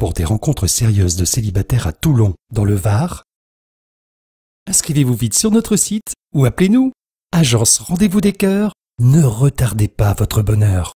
pour des rencontres sérieuses de célibataires à Toulon, dans le Var, inscrivez-vous vite sur notre site ou appelez-nous. Agence Rendez-vous des Cœurs, ne retardez pas votre bonheur.